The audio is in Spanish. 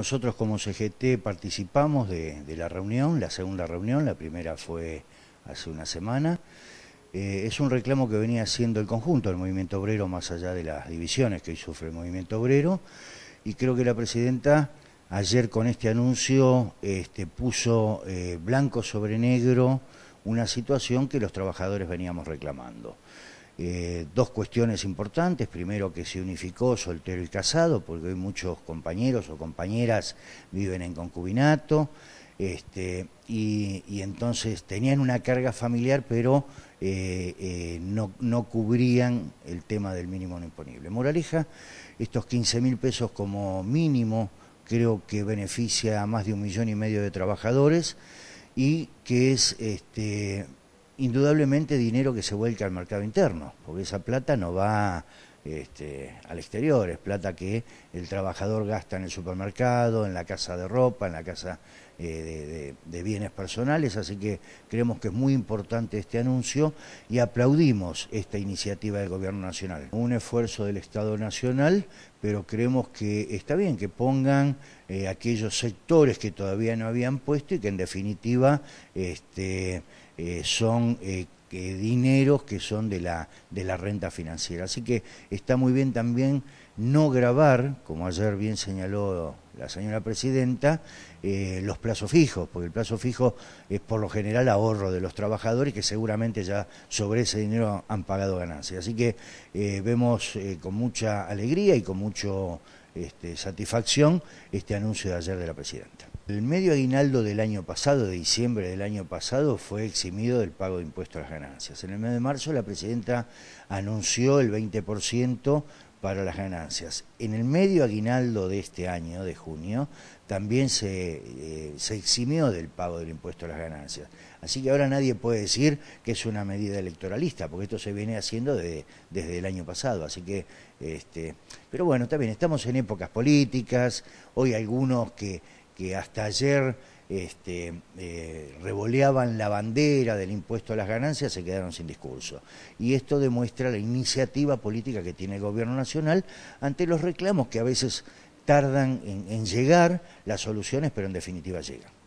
Nosotros como CGT participamos de, la reunión, la segunda reunión, la primera fue hace una semana. Eh, es un reclamo que venía haciendo el conjunto del movimiento obrero, más allá de las divisiones que hoy sufre el movimiento obrero, y creo que la presidenta ayer con este anuncio este, puso eh, blanco sobre negro una situación que los trabajadores veníamos reclamando. Eh, dos cuestiones importantes. Primero que se unificó soltero y casado, porque hoy muchos compañeros o compañeras viven en concubinato. Este, y, entonces tenían una carga familiar, pero eh, eh, no, no, cubrían el tema del mínimo no imponible. Moraleja, estos 15 mil pesos como mínimo creo que beneficia a más de un millón y medio de trabajadores y que es este, indudablemente dinero que se vuelca al mercado interno, porque esa plata no va este, al exterior, es plata que el trabajador gasta en el supermercado, en la casa de ropa, en la casa eh, de, bienes personales, así que creemos que es muy importante este anuncio y aplaudimos esta iniciativa del Gobierno Nacional. Un esfuerzo del Estado Nacional, pero creemos que está bien que pongan eh, aquellos sectores que todavía no habían puesto y que en definitiva este, eh, son que dineros que son de la, de la renta financiera. Así que está muy bien también no grabar, como ayer bien señaló la señora presidenta, eh, los plazos fijos, porque el plazo fijo es por lo general ahorro de los trabajadores que seguramente ya sobre ese dinero han pagado ganancias. Así que eh, vemos eh, con mucha alegría y con mucha este, satisfacción este anuncio de ayer de la presidenta. El medio aguinaldo del año pasado, de diciembre del año pasado, fue eximido del pago de impuestos a las ganancias. En el mes de marzo la presidenta anunció el 20% para las ganancias. En el medio aguinaldo de este año, de junio, también se, eh, se eximió del pago del impuesto a las ganancias. Así que ahora nadie puede decir que es una medida electoralista, porque esto se viene haciendo desde el año pasado. Así que, este, pero bueno, bien, estamos en épocas políticas, hoy algunos que que hasta ayer este, eh, revoleaban la bandera del impuesto a las ganancias se quedaron sin discurso. Y esto demuestra la iniciativa política que tiene el gobierno nacional ante los reclamos que a veces tardan en llegar las soluciones, pero en definitiva llegan.